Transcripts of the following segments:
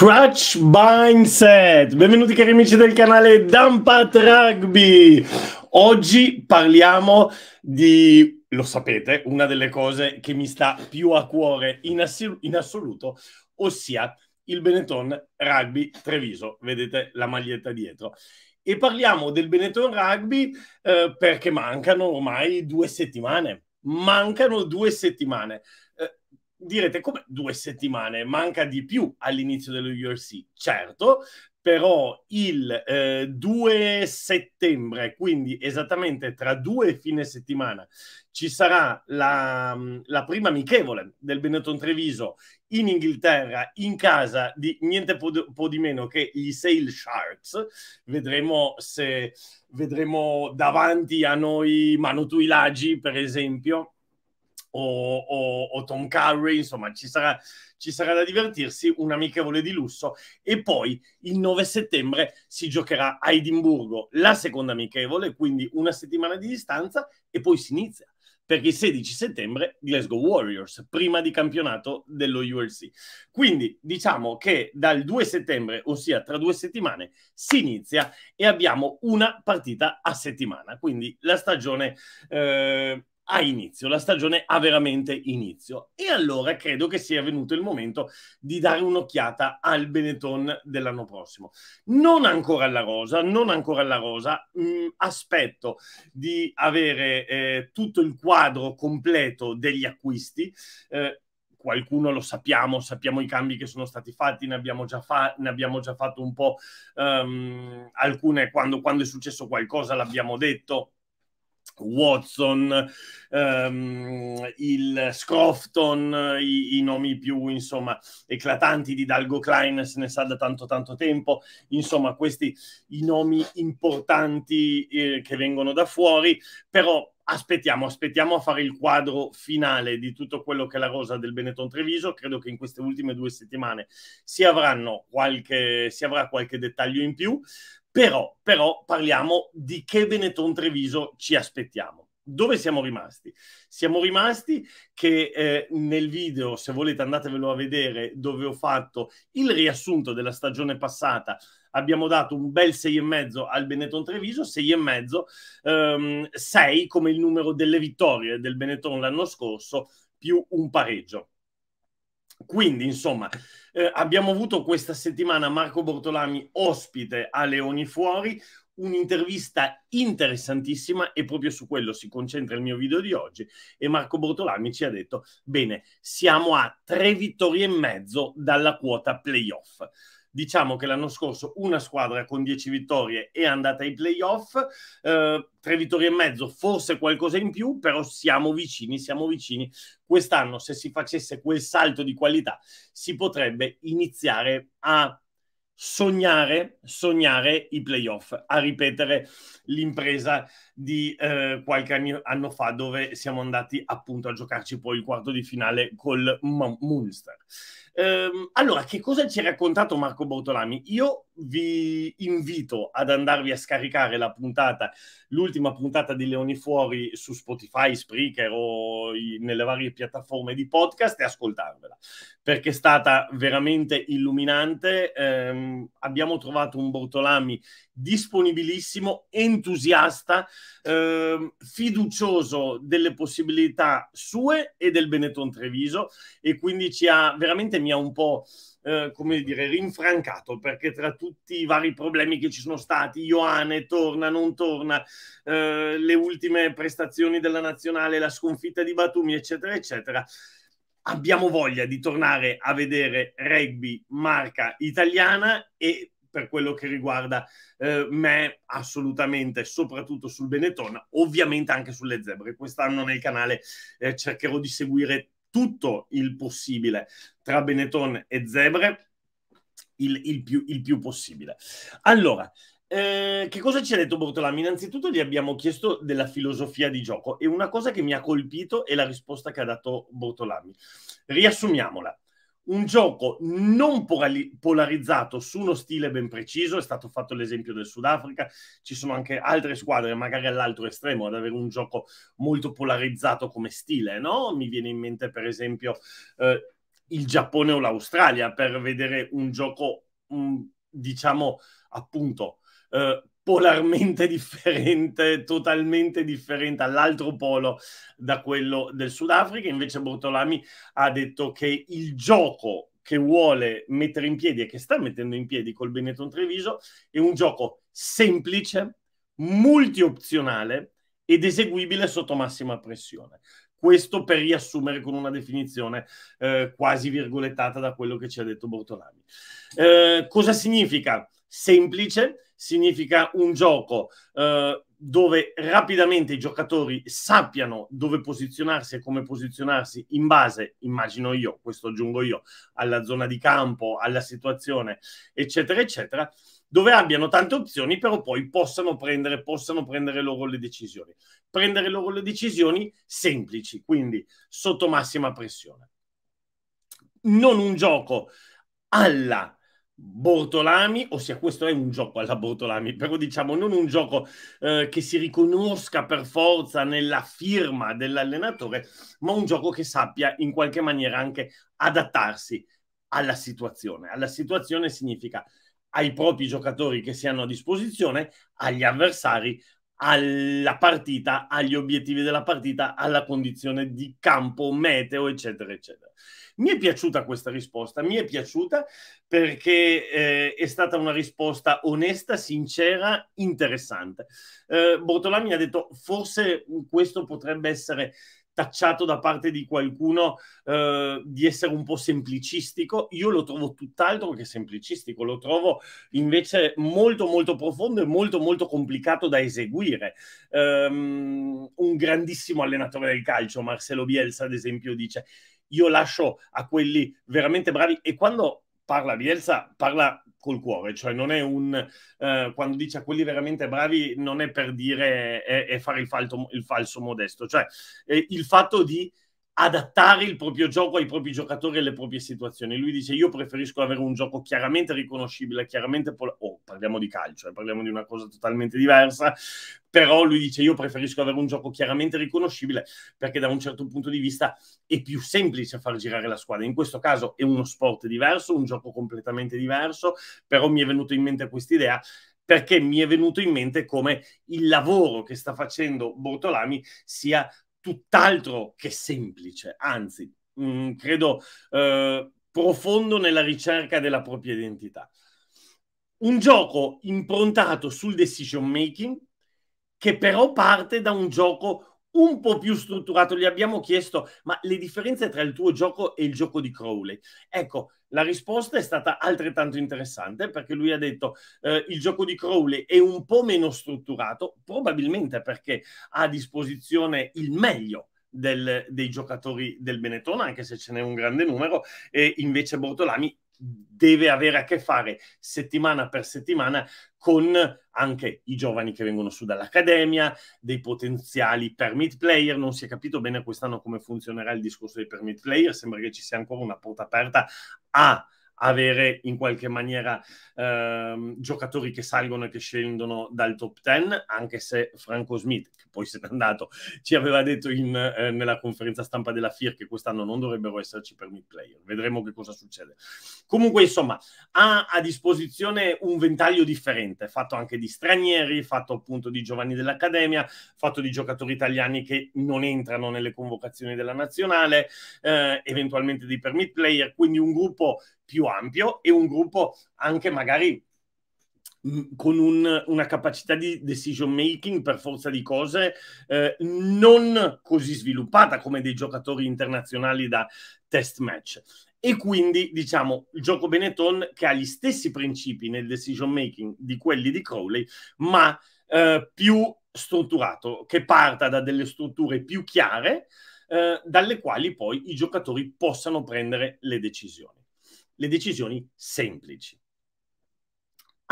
Crutch Mindset. Benvenuti cari amici del canale Dumpat Rugby. Oggi parliamo di, lo sapete, una delle cose che mi sta più a cuore in, assi- in assoluto, ossia il Benetton Rugby Treviso. Vedete la maglietta dietro e parliamo del Benetton Rugby eh, perché mancano ormai due settimane. Mancano due settimane direte come due settimane, manca di più all'inizio dello UFC, certo, però il eh, 2 settembre, quindi esattamente tra due fine settimana, ci sarà la, la, prima amichevole del Benetton Treviso in Inghilterra, in casa di niente po', po di meno che gli Sale Sharks. Vedremo se vedremo davanti a noi Manu Tuilagi, per esempio, o, o, o Tom Curry, insomma ci sarà, ci sarà da divertirsi, un amichevole di lusso e poi il 9 settembre si giocherà a Edimburgo la seconda amichevole, quindi una settimana di distanza e poi si inizia perché il 16 settembre Glasgow Warriors, prima di campionato dello ULC. Quindi diciamo che dal 2 settembre, ossia tra due settimane, si inizia e abbiamo una partita a settimana. Quindi la stagione eh, ha inizio, la stagione ha veramente inizio. E allora credo che sia venuto il momento di dare un'occhiata al Benetton dell'anno prossimo. Non ancora alla rosa, non ancora alla rosa, mh, mm, aspetto di avere eh, tutto il quadro completo degli acquisti. Eh, qualcuno lo sappiamo, sappiamo i cambi che sono stati fatti, ne abbiamo già, fa- ne abbiamo già fatto un po' um, alcune quando, quando è successo qualcosa l'abbiamo detto Watson, ehm, il Scrofton, i, i, nomi più insomma eclatanti di Dalgo Klein, se ne sa da tanto tanto tempo, insomma questi i nomi importanti eh, che vengono da fuori, però aspettiamo, aspettiamo a fare il quadro finale di tutto quello che è la rosa del Benetton Treviso. Credo che in queste ultime due settimane si, qualche, si avrà qualche dettaglio in più. Però, però parliamo di che Benetton Treviso ci aspettiamo. Dove siamo rimasti? Siamo rimasti che eh, nel video, se volete andatevelo a vedere, dove ho fatto il riassunto della stagione passata, abbiamo dato un bel 6,5 al Benetton Treviso, 6,5, ehm, come il numero delle vittorie del Benetton l'anno scorso, più un pareggio. Quindi, insomma, eh, abbiamo avuto questa settimana Marco Bortolami ospite a Leoni Fuori, un'intervista interessantissima e proprio su quello si concentra il mio video di oggi e Marco Bortolami ci ha detto bene, siamo a tre vittorie e mezzo dalla quota playoff diciamo che l'anno scorso una squadra con 10 vittorie è andata ai playoff, eh, 3 vittorie e mezzo, forse qualcosa in più, però siamo vicini, siamo vicini. Quest'anno se si facesse quel salto di qualità si potrebbe iniziare a sognare, sognare i playoff, a ripetere l'impresa di eh, qualche anno, anno fa dove siamo andati appunto a giocarci poi il quarto di finale col Munster. Ehm, allora, che cosa ci ha raccontato Marco Bortolami? Io vi invito ad andarvi a scaricare la puntata, l'ultima puntata di Leoni Fuori su Spotify, Spreaker o i, nelle varie piattaforme di podcast e ascoltarvela, perché è stata veramente illuminante. Ehm, abbiamo trovato un Bortolami disponibilissimo, entusiasta, eh, fiducioso delle possibilità sue e del Benetton Treviso e quindi ci ha veramente mi ha un po' Eh, come dire, rinfrancato perché tra tutti i vari problemi che ci sono stati, Ioane torna, non torna, eh, le ultime prestazioni della nazionale, la sconfitta di Batumi, eccetera, eccetera. Abbiamo voglia di tornare a vedere rugby marca italiana e per quello che riguarda eh, me assolutamente, soprattutto sul Benetton, ovviamente anche sulle zebre. Quest'anno nel canale eh, cercherò di seguire tutto il possibile tra Benetton e zebre, il, il, più, il più, possibile. Allora, eh, che cosa ci ha detto Bortolami? Innanzitutto gli abbiamo chiesto della filosofia di gioco e una cosa che mi ha colpito è la risposta che ha dato Bortolami. Riassumiamola un gioco non polarizzato su uno stile ben preciso, è stato fatto l'esempio del Sudafrica, ci sono anche altre squadre, magari all'altro estremo, ad avere un gioco molto polarizzato come stile, no? Mi viene in mente per esempio eh, il Giappone o l'Australia per vedere un gioco, mh, mm, diciamo, appunto, eh, polarmente differente, totalmente differente all'altro polo da quello del Sudafrica. Invece Bortolami ha detto che il gioco che vuole mettere in piedi e che sta mettendo in piedi col Benetton Treviso è un gioco semplice, multiopzionale ed eseguibile sotto massima pressione. Questo per riassumere con una definizione eh, quasi virgolettata da quello che ci ha detto Bortolami. Eh, cosa significa? Semplice, significa un gioco eh, dove rapidamente i giocatori sappiano dove posizionarsi e come posizionarsi in base, immagino io, questo aggiungo io, alla zona di campo, alla situazione, eccetera, eccetera, dove abbiano tante opzioni, però poi possano prendere, possano prendere loro le decisioni. Prendere loro le decisioni semplici, quindi sotto massima pressione. Non un gioco alla Bortolami, ossia questo è un gioco alla Bortolami, però diciamo non un gioco eh, che si riconosca per forza nella firma dell'allenatore, ma un gioco che sappia in qualche maniera anche adattarsi alla situazione. Alla situazione significa ai propri giocatori che si hanno a disposizione, agli avversari, alla partita, agli obiettivi della partita, alla condizione di campo, meteo, eccetera, eccetera. Mi è piaciuta questa risposta, mi è piaciuta perché eh, è stata una risposta onesta, sincera, interessante. Eh, Bortolami ha detto forse questo potrebbe essere tacciato da parte di qualcuno eh, di essere un po' semplicistico. Io lo trovo tutt'altro che semplicistico, lo trovo invece molto molto profondo e molto molto complicato da eseguire. Um, un grandissimo allenatore del calcio, Marcelo Bielsa ad esempio, dice io lascio a quelli veramente bravi e quando parla Bielsa parla col cuore, cioè non è un eh, quando dice a quelli veramente bravi non è per dire e fare il, falto, il falso modesto, cioè eh, il fatto di adattare il proprio gioco ai propri giocatori e alle proprie situazioni. Lui dice io preferisco avere un gioco chiaramente riconoscibile, chiaramente... Pol- oh, parliamo di calcio, eh, parliamo di una cosa totalmente diversa, però lui dice io preferisco avere un gioco chiaramente riconoscibile perché da un certo punto di vista è più semplice far girare la squadra. In questo caso è uno sport diverso, un gioco completamente diverso, però mi è venuta in mente questa idea perché mi è venuto in mente come il lavoro che sta facendo Bortolami sia tutt'altro che semplice, anzi, mh, mm, credo eh, profondo nella ricerca della propria identità. Un gioco improntato sul decision making che però parte da un gioco un po' più strutturato, gli abbiamo chiesto ma le differenze tra il tuo gioco e il gioco di Crowley. Ecco, la risposta è stata altrettanto interessante perché lui ha detto eh, il gioco di Crowley è un po' meno strutturato, probabilmente perché ha a disposizione il meglio del, dei giocatori del Benetton, anche se ce n'è un grande numero, e invece Bortolami deve avere a che fare settimana per settimana con anche i giovani che vengono su dall'accademia, dei potenziali permit player, non si è capito bene quest'anno come funzionerà il discorso dei permit player, sembra che ci sia ancora una porta aperta a avere in qualche maniera eh, giocatori che salgono e che scendono dal top 10, anche se Franco Smith, che poi se n'è andato, ci aveva detto in, eh, nella conferenza stampa della FIR che quest'anno non dovrebbero esserci per mid player. Vedremo che cosa succede. Comunque, insomma, ha a disposizione un ventaglio differente, fatto anche di stranieri, fatto appunto di giovani dell'Accademia, fatto di giocatori italiani che non entrano nelle convocazioni della nazionale, eh, eventualmente dei permit player, quindi un gruppo più ampio e un gruppo anche magari mm, con un, una capacità di decision making per forza di cose eh, non così sviluppata come dei giocatori internazionali da test match. E quindi, diciamo, il gioco Benetton che ha gli stessi principi nel decision making di quelli di Crowley, ma eh, più strutturato, che parta da delle strutture più chiare, eh, dalle quali poi i giocatori possano prendere le decisioni le decisioni semplici.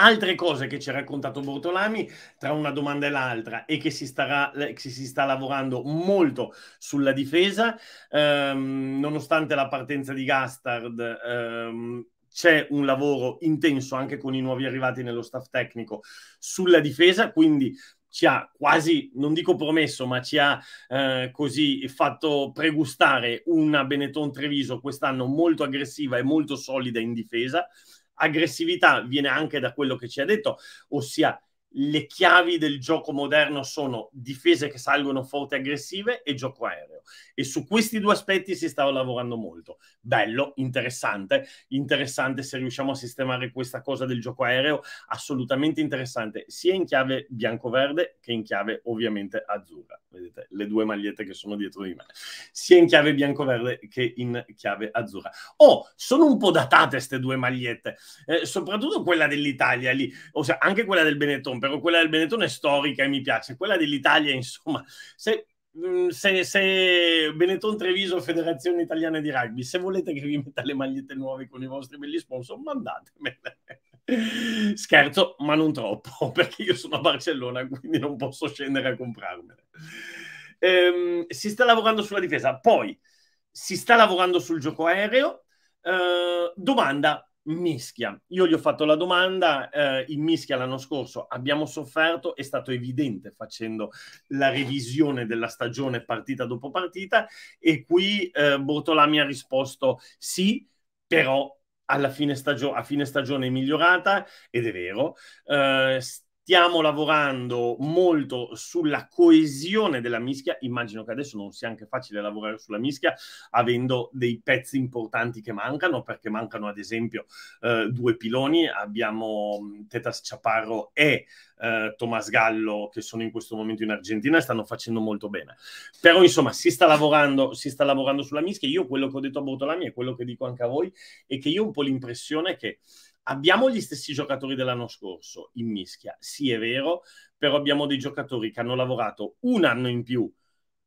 Altre cose che ci ha raccontato Bortolami tra una domanda e l'altra e che si, starà, che si sta lavorando molto sulla difesa, ehm, nonostante la partenza di Gastard, ehm, c'è un lavoro intenso anche con i nuovi arrivati nello staff tecnico sulla difesa, quindi ci ha quasi, non dico promesso, ma ci ha eh, così fatto pregustare una Benetton Treviso quest'anno molto aggressiva e molto solida in difesa. Aggressività viene anche da quello che ci ha detto, ossia le chiavi del gioco moderno sono difese che salgono forti e aggressive e gioco aereo. E su questi due aspetti si stava lavorando molto. Bello, interessante, interessante se riusciamo a sistemare questa cosa del gioco aereo, assolutamente interessante, sia in chiave bianco-verde che in chiave ovviamente azzurra. Vedete le due magliette che sono dietro di me, sia in chiave bianco-verde che in chiave azzurra. Oh, sono un po' datate queste due magliette, eh, soprattutto quella dell'Italia lì, o anche quella del Benetton però quella del Benetton è storica e mi piace, quella dell'Italia, insomma, se, mm, se, se Benetton Treviso, Federazione Italiana di Rugby, se volete che vi metta le magliette nuove con i vostri belli sponsor, mandatemele. Scherzo, ma non troppo, perché io sono a Barcellona, quindi non posso scendere a comprarmele. Ehm, si sta lavorando sulla difesa, poi si sta lavorando sul gioco aereo. Ehm, domanda, Mischia, io gli ho fatto la domanda, eh, in Mischia l'anno scorso abbiamo sofferto, è stato evidente facendo la revisione della stagione partita dopo partita e qui eh, Bortolami ha risposto sì, però alla fine stagio- a fine stagione è migliorata ed è vero. Eh, stiamo lavorando molto sulla coesione della mischia. Immagino che adesso non sia anche facile lavorare sulla mischia, avendo dei pezzi importanti che mancano, perché mancano ad esempio eh, due piloni. Abbiamo Tetas Chaparro e eh, Tomas Gallo, che sono in questo momento in Argentina e stanno facendo molto bene. Però insomma si sta lavorando, si sta lavorando sulla mischia. Io quello che ho detto a Bortolami e quello che dico anche a voi è che io ho un po' l'impressione che Abbiamo gli stessi giocatori dell'anno scorso in mischia, sì è vero, però abbiamo dei giocatori che hanno lavorato un anno in più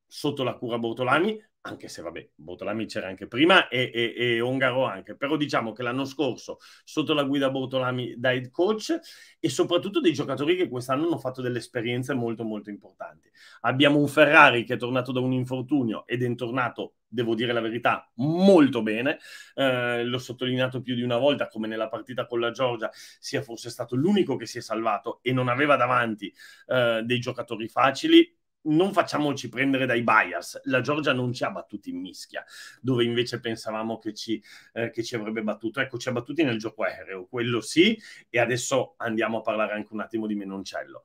sotto la cura Bortolani anche se vabbè, Bortolami c'era anche prima e, e, e, Ongaro anche, però diciamo che l'anno scorso sotto la guida Bortolami da head coach e soprattutto dei giocatori che quest'anno hanno fatto delle esperienze molto molto importanti. Abbiamo un Ferrari che è tornato da un infortunio ed è tornato, devo dire la verità, molto bene, eh, l'ho sottolineato più di una volta come nella partita con la Georgia sia forse stato l'unico che si è salvato e non aveva davanti eh, dei giocatori facili, non facciamoci prendere dai bias. La Georgia non ci ha battuti in mischia, dove invece pensavamo che ci, eh, che ci, avrebbe battuto. Ecco, ci ha battuti nel gioco aereo, quello sì. E adesso andiamo a parlare anche un attimo di Menoncello.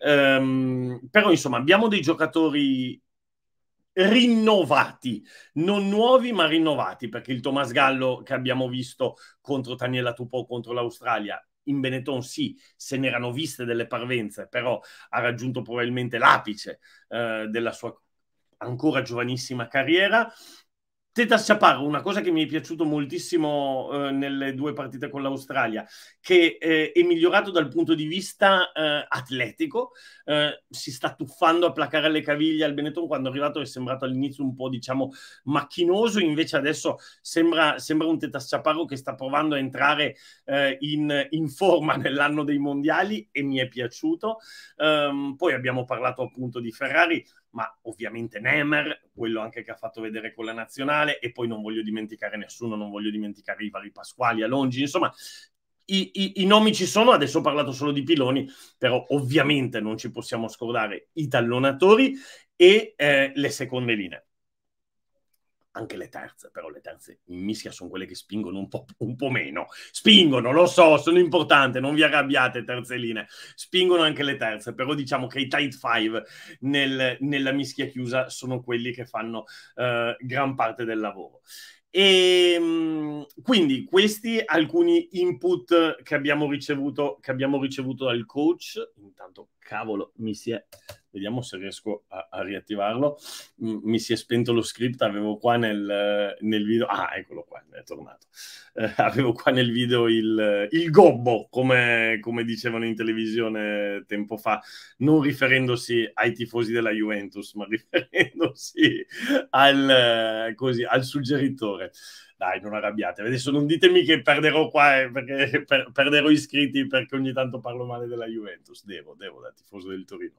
Um, però, insomma, abbiamo dei giocatori rinnovati, non nuovi ma rinnovati, perché il Tomas Gallo che abbiamo visto contro Taniela Tupò contro l'Australia in Benetton sì, se ne erano viste delle parvenze, però ha raggiunto probabilmente l'apice eh, della sua ancora giovanissima carriera Teta Sciaparro, una cosa che mi è piaciuto moltissimo eh, nelle due partite con l'Australia, che eh, è migliorato dal punto di vista eh, atletico, eh, si sta tuffando a placare le caviglie al Benetton, quando è arrivato è sembrato all'inizio un po' diciamo macchinoso, invece adesso sembra, sembra un Teta Sciaparro che sta provando a entrare eh, in, in, forma nell'anno dei mondiali e mi è piaciuto. Um, poi abbiamo parlato appunto di Ferrari, ma ovviamente Nemer, quello anche che ha fatto vedere con la nazionale, e poi non voglio dimenticare nessuno, non voglio dimenticare i vari Pasquali, Alongi, insomma, i, i, i, nomi ci sono, adesso ho parlato solo di piloni, però ovviamente non ci possiamo scordare i tallonatori e eh, le seconde linee anche le terze, però le terze in mischia sono quelle che spingono un po', un po', meno. Spingono, lo so, sono importante, non vi arrabbiate terzeline. Spingono anche le terze, però diciamo che i tight five nel, nella mischia chiusa sono quelli che fanno eh, gran parte del lavoro. E ehm, quindi questi alcuni input che abbiamo ricevuto, che abbiamo ricevuto dal coach. Intanto, cavolo, mi si è. Vediamo se riesco a, a riattivarlo. M- mi si è spento lo script, avevo qua nel, nel video. Ah, eccolo qua, è tornato. Eh, avevo qua nel video il, il gobbo, come, come dicevano in televisione tempo fa, non riferendosi ai tifosi della Juventus, ma riferendosi al, così, al suggeritore ore. Dai, non arrabbiate. Adesso non ditemi che perderò qua, eh, perché per, perderò iscritti perché ogni tanto parlo male della Juventus. Devo, devo, da tifoso del Torino.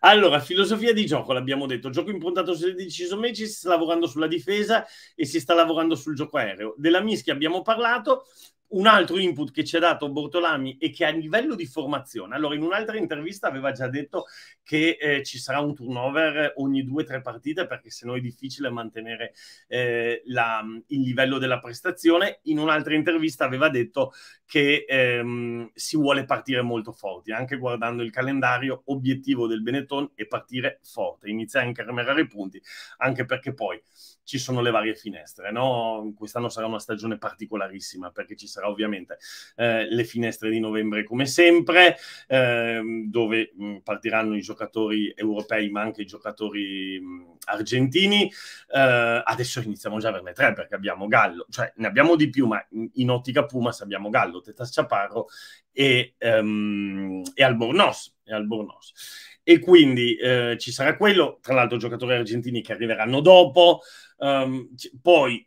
Allora, filosofia di gioco, l'abbiamo detto. Gioco improntato sul deciso match, si sta lavorando sulla difesa e si sta lavorando sul gioco aereo. Della mischia abbiamo parlato un altro input che ci ha dato Bortolami e che a livello di formazione, allora in un'altra intervista aveva già detto che eh, ci sarà un turnover ogni due o tre partite perché sennò è difficile mantenere eh, la, il livello della prestazione, in un'altra intervista aveva detto che ehm, si vuole partire molto forti, anche guardando il calendario, obiettivo del Benetton è partire forte, iniziare a incarmerare i punti, anche perché poi ci sono le varie finestre. No? Quest'anno sarà una stagione particolarissima perché ci sarà ovviamente eh, le finestre di novembre come sempre, eh, dove mh, mm, partiranno i giocatori europei ma anche i giocatori mh, mm, argentini. Eh, adesso iniziamo già a averne tre perché abbiamo Gallo, cioè ne abbiamo di più, ma in, ottica Pumas abbiamo Gallo, Tetas Chaparro e, um, e Albornoz. E Albornoz e quindi eh, ci sarà quello, tra l'altro giocatori argentini che arriveranno dopo, Um, poi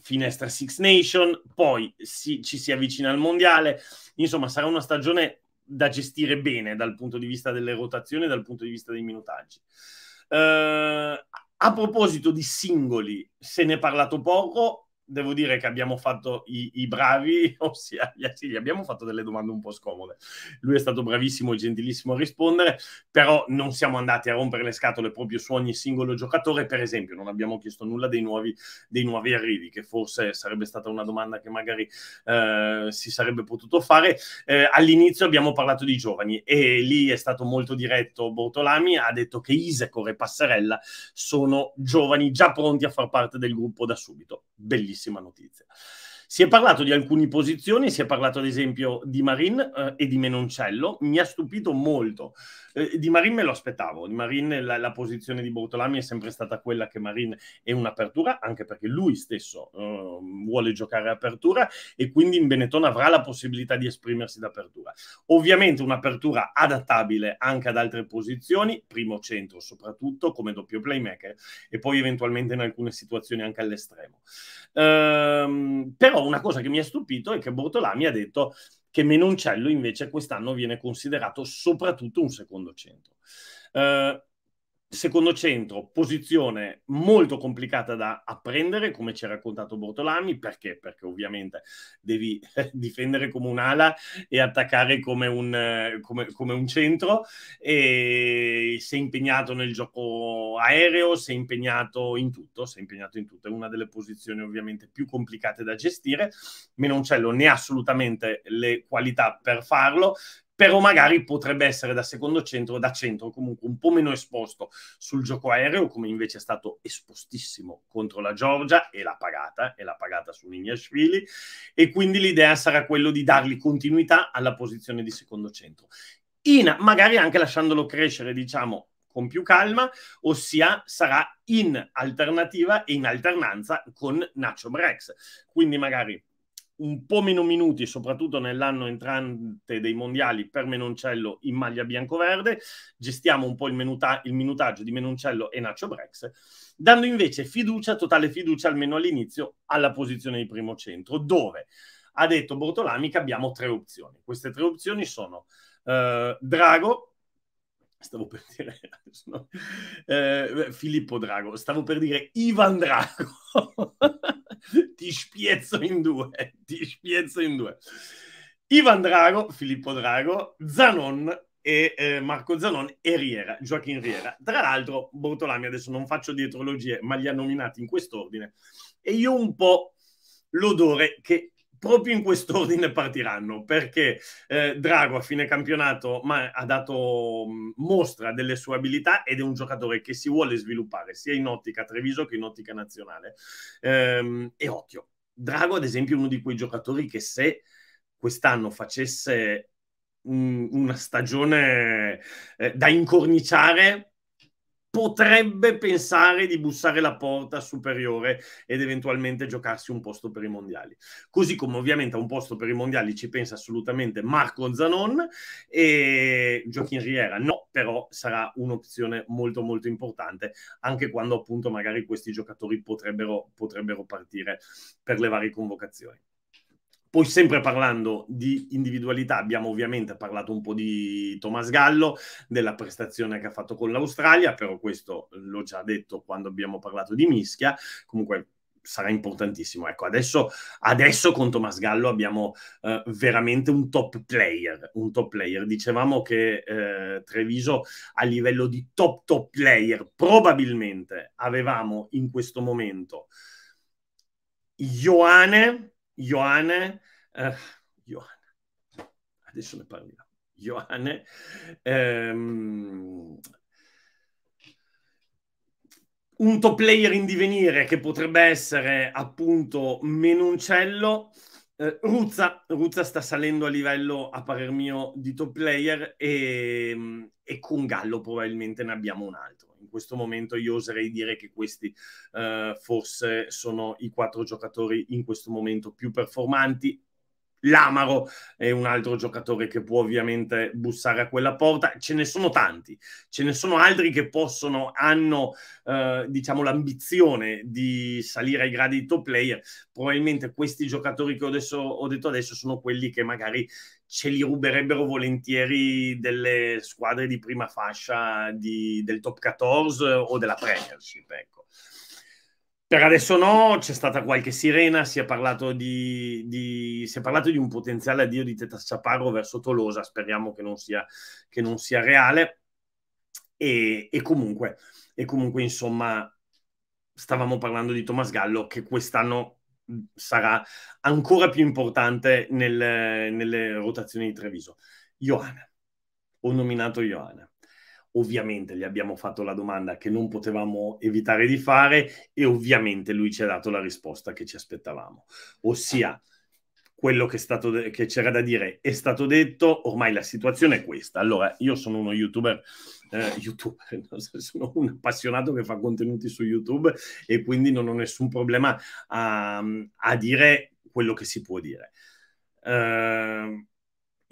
finestra Six Nation, poi si, ci si avvicina al mondiale. Insomma, sarà una stagione da gestire bene dal punto di vista delle rotazioni e dal punto di vista dei minutaggi. Uh, a proposito di singoli, se ne è parlato poco, devo dire che abbiamo fatto i, i bravi, ossia sì, gli abbiamo fatto delle domande un po' scomode. Lui è stato bravissimo e gentilissimo a rispondere, però non siamo andati a rompere le scatole proprio su ogni singolo giocatore, per esempio non abbiamo chiesto nulla dei nuovi, dei nuovi arrivi, che forse sarebbe stata una domanda che magari eh, si sarebbe potuto fare. Eh, all'inizio abbiamo parlato di giovani e lì è stato molto diretto Bortolami, ha detto che Isecor e Passerella sono giovani già pronti a far parte del gruppo da subito. Bellissimo bellissima notizia. Si è parlato di alcune posizioni, si è parlato ad esempio di Marin eh, e di Menoncello, mi ha stupito molto. Eh, di Marin me lo aspettavo, di Marin la, la, posizione di Bortolami è sempre stata quella che Marin è un'apertura, anche perché lui stesso eh, vuole giocare apertura e quindi in Benetton avrà la possibilità di esprimersi d'apertura. Ovviamente un'apertura adattabile anche ad altre posizioni, primo centro soprattutto come doppio playmaker e poi eventualmente in alcune situazioni anche all'estremo. Ehm, però una cosa che mi ha stupito è che Bortolami ha detto che Menoncello invece quest'anno viene considerato soprattutto un secondo centro. Uh, secondo centro, posizione molto complicata da apprendere, come ci ha raccontato Bortolami, perché? Perché ovviamente devi difendere come un'ala e attaccare come un, come, come un centro, e sei impegnato nel gioco aereo, sei impegnato in tutto, sei impegnato in tutto, è una delle posizioni ovviamente più complicate da gestire, Menoncello ne ha assolutamente le qualità per farlo, però magari potrebbe essere da secondo centro, da centro comunque un po' meno esposto sul gioco aereo, come invece è stato espostissimo contro la Georgia e l'ha pagata, e l'ha pagata su Nignashvili, e quindi l'idea sarà quella di dargli continuità alla posizione di secondo centro. In, magari anche lasciandolo crescere, diciamo, con più calma, ossia sarà in alternativa e in alternanza con Nacho Brex. Quindi magari un po' meno minuti, soprattutto nell'anno entrante dei mondiali per Menoncello in maglia bianco-verde. Gestiamo un po' il, menuta- il minutaggio di Menoncello e Nacio Brex, dando invece fiducia, totale fiducia almeno all'inizio, alla posizione di primo centro, dove ha detto Bortolami che abbiamo tre opzioni. Queste tre opzioni sono eh, Drago, Stavo per dire no. eh, Filippo Drago, stavo per dire Ivan Drago. ti spiezzo in due, ti spiezzo in due. Ivan Drago, Filippo Drago, Zanon e eh, Marco Zanon e Riera, Joachim Riera. Tra l'altro, Bortolami, adesso non faccio dietrologie, ma li ha nominati in quest'ordine. E io un po' l'odore che proprio in quest'ordine partiranno perché eh, Drago a fine campionato ma, ha dato mm, mostra delle sue abilità ed è un giocatore che si vuole sviluppare sia in ottica Treviso che in ottica nazionale. Ehm, e occhio, Drago ad esempio è uno di quei giocatori che se quest'anno facesse un, mm, una stagione eh, da incorniciare potrebbe pensare di bussare la porta superiore ed eventualmente giocarsi un posto per i mondiali. Così come ovviamente a un posto per i mondiali ci pensa assolutamente Marco Zanon e Joachim Riera, no, però sarà un'opzione molto molto importante anche quando appunto magari questi giocatori potrebbero, potrebbero partire per le varie convocazioni. Poi sempre parlando di individualità, abbiamo ovviamente parlato un po' di Thomas Gallo, della prestazione che ha fatto con l'Australia, però questo l'ho già detto quando abbiamo parlato di mischia, comunque sarà importantissimo. Ecco, adesso, adesso con Thomas Gallo abbiamo eh, veramente un top player, un top player. Dicevamo che eh, Treviso a livello di top top player probabilmente avevamo in questo momento Ioane, Ioane, eh, Ioane, adesso ne parliamo, Ioane, ehm, un top player in divenire che potrebbe essere appunto Menoncello, eh, Ruzza, Ruzza sta salendo a livello, a parer mio, di top player e, ehm, e con Gallo probabilmente ne abbiamo un altro questo momento io oserei dire che questi eh, forse sono i quattro giocatori in questo momento più performanti Lamaro è un altro giocatore che può ovviamente bussare a quella porta. Ce ne sono tanti, ce ne sono altri che possono, hanno eh, diciamo l'ambizione di salire ai gradi di top player. Probabilmente questi giocatori che ho, adesso, ho detto adesso sono quelli che magari ce li ruberebbero volentieri delle squadre di prima fascia di, del top 14 o della Premiership. Ecco. Per adesso no, c'è stata qualche sirena, si è parlato di, di, è parlato di un potenziale addio di Teta Chaparro verso Tolosa, speriamo che non sia, che non sia reale. E, e, comunque, e comunque, insomma, stavamo parlando di Thomas Gallo che quest'anno sarà ancora più importante nel, nelle rotazioni di Treviso. Ioana, ho nominato Ioana. Ovviamente gli abbiamo fatto la domanda che non potevamo evitare di fare e ovviamente lui ci ha dato la risposta che ci aspettavamo. Ossia, quello che, de- che c'era da dire è stato detto, ormai la situazione è questa. Allora, io sono uno youtuber eh, youtuber, no? sono un appassionato che fa contenuti su YouTube e quindi non ho nessun problema a, a dire quello che si può dire. Eh,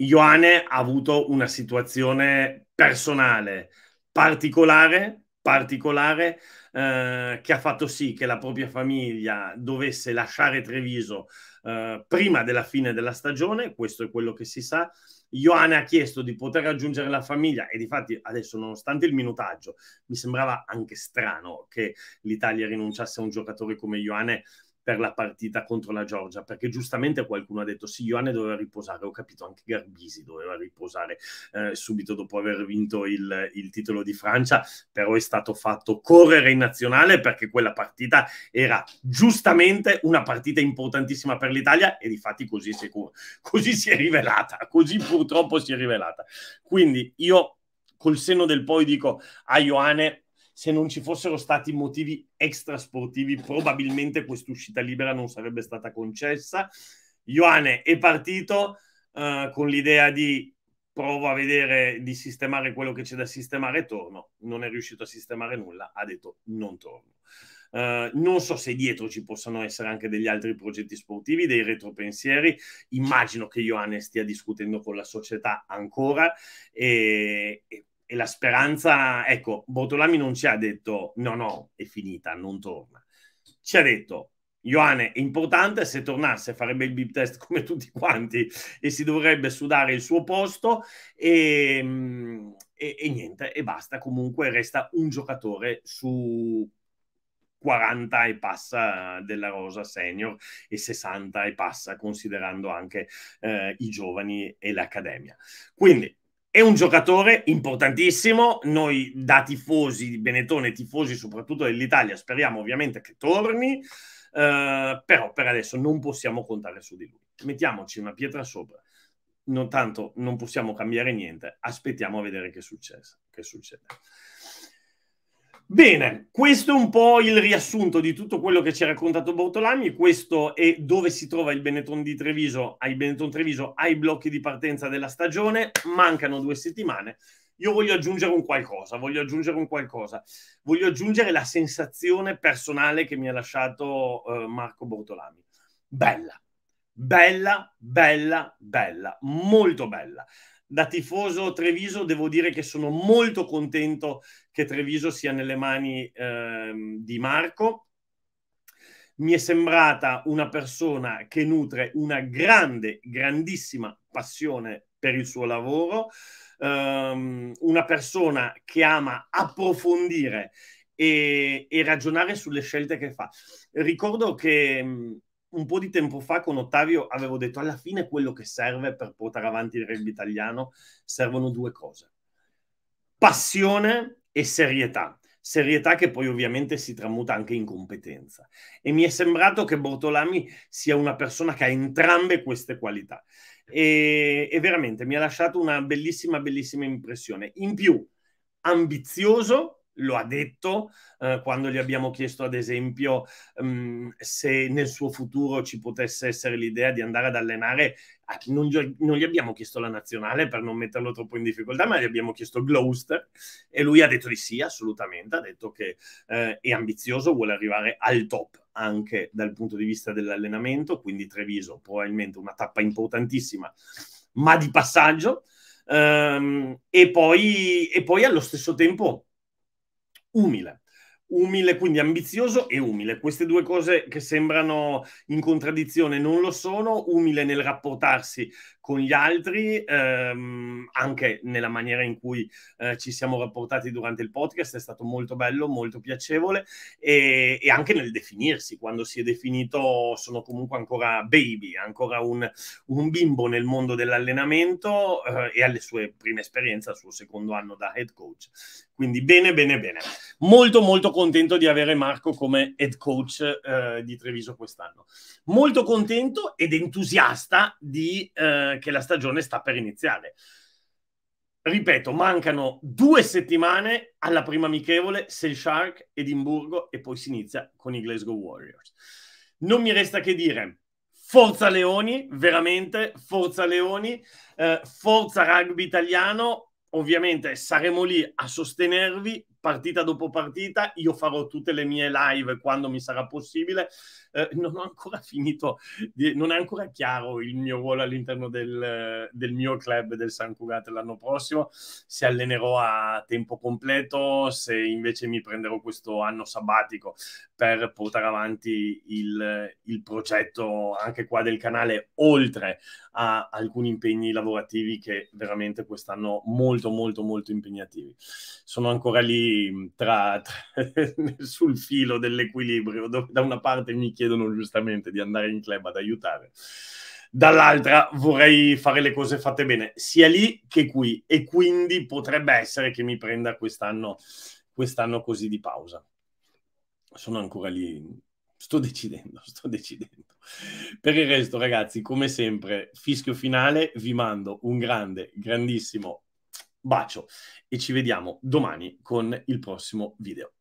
Ioane ha avuto una situazione personale particolare, particolare eh, che ha fatto sì che la propria famiglia dovesse lasciare Treviso eh, prima della fine della stagione, questo è quello che si sa. Ioane ha chiesto di poter raggiungere la famiglia e difatti adesso nonostante il minutaggio mi sembrava anche strano che l'Italia rinunciasse a un giocatore come Ioane per la partita contro la Georgia, perché giustamente qualcuno ha detto sì, Ioane doveva riposare, ho capito, anche Garbisi doveva riposare eh, subito dopo aver vinto il, il, titolo di Francia, però è stato fatto correre in nazionale perché quella partita era giustamente una partita importantissima per l'Italia e di fatti così, così si è rivelata, così purtroppo si è rivelata. Quindi io col senno del poi dico a Ioane se non ci fossero stati motivi extra sportivi, probabilmente quest'uscita libera non sarebbe stata concessa. Ioane è partito eh, con l'idea di provo a vedere di sistemare quello che c'è da sistemare e torno. Non è riuscito a sistemare nulla, ha detto non torno. Uh, non so se dietro ci possano essere anche degli altri progetti sportivi, dei retropensieri. Immagino che Ioane stia discutendo con la società ancora e, e e la speranza, ecco, Botolami non ci ha detto no, no, è finita, non torna. Ci ha detto, Ioane, è importante, se tornasse farebbe il bip test come tutti quanti e si dovrebbe sudare il suo posto e, ehm, e, e niente, e basta. Comunque resta un giocatore su 40 e passa della Rosa Senior e 60 e passa considerando anche eh, i giovani e l'accademia. Quindi è un giocatore importantissimo, noi da tifosi di Benetone, tifosi soprattutto dell'Italia, speriamo ovviamente che torni, eh, però per adesso non possiamo contare su di lui. Mettiamoci una pietra sopra, non tanto non possiamo cambiare niente, aspettiamo a vedere che, che succede. Bene, questo è un po' il riassunto di tutto quello che ci ha raccontato Bortolami, questo è dove si trova il Benetton di Treviso, ai Benetton Treviso, ai blocchi di partenza della stagione, mancano due settimane, io voglio aggiungere un qualcosa, voglio aggiungere un qualcosa, voglio aggiungere la sensazione personale che mi ha lasciato eh, Marco Bortolami, bella, bella, bella, bella, molto bella da tifoso Treviso devo dire che sono molto contento che Treviso sia nelle mani eh, di Marco. Mi è sembrata una persona che nutre una grande, grandissima passione per il suo lavoro, ehm, una persona che ama approfondire e, e, ragionare sulle scelte che fa. Ricordo che un po' di tempo fa con Ottavio avevo detto alla fine quello che serve per portare avanti il rugby italiano servono due cose. Passione e serietà. Serietà che poi ovviamente si tramuta anche in competenza. E mi è sembrato che Bortolami sia una persona che ha entrambe queste qualità. E, e veramente mi ha lasciato una bellissima, bellissima impressione. In più, ambizioso, lo ha detto eh, quando gli abbiamo chiesto ad esempio um, se nel suo futuro ci potesse essere l'idea di andare ad allenare non, non, gli abbiamo chiesto la nazionale per non metterlo troppo in difficoltà, ma gli abbiamo chiesto Gloucester e lui ha detto di sì, assolutamente, ha detto che eh, è ambizioso, vuole arrivare al top anche dal punto di vista dell'allenamento, quindi Treviso probabilmente una tappa importantissima, ma di passaggio. Um, e, poi, e poi allo stesso tempo umile. Umile, quindi ambizioso e umile. Queste due cose che sembrano in contraddizione non lo sono, umile nel rapportarsi con gli altri, ehm, anche nella maniera in cui eh, ci siamo rapportati durante il podcast, è stato molto bello, molto piacevole e, e, anche nel definirsi, quando si è definito sono comunque ancora baby, ancora un, un bimbo nel mondo dell'allenamento eh, e alle sue prime esperienze, al suo secondo anno da head coach. Quindi bene, bene, bene. Molto, molto contento di avere Marco come head coach eh, di Treviso quest'anno. Molto contento ed entusiasta di... Eh, che la stagione sta per iniziare. Ripeto, mancano due settimane alla prima amichevole, Sale Shark, Edimburgo e poi si inizia con i Glasgow Warriors. Non mi resta che dire, forza Leoni, veramente, forza Leoni, eh, forza rugby italiano, ovviamente saremo lì a sostenervi, partita dopo partita. Io farò tutte le mie live quando mi sarà possibile. Eh, non ho ancora finito, di, non è ancora chiaro il mio ruolo all'interno del, del mio club del San Curate l'anno prossimo. Se allenerò a tempo completo, se invece mi prenderò questo anno sabbatico per portare avanti il, il progetto anche qua del canale, oltre a alcuni impegni lavorativi che veramente quest'anno molto molto molto impegnativi. Sono ancora lì tra, tra, sul filo dell'equilibrio, dove da una parte mi chiedono giustamente di andare in club ad aiutare, dall'altra vorrei fare le cose fatte bene, sia lì che qui, e quindi potrebbe essere che mi prenda quest'anno, quest'anno così di pausa. Sono ancora lì, sto decidendo, sto decidendo. Per il resto, ragazzi, come sempre, fischio finale, vi mando un grande, grandissimo bacio e ci vediamo domani con il prossimo video.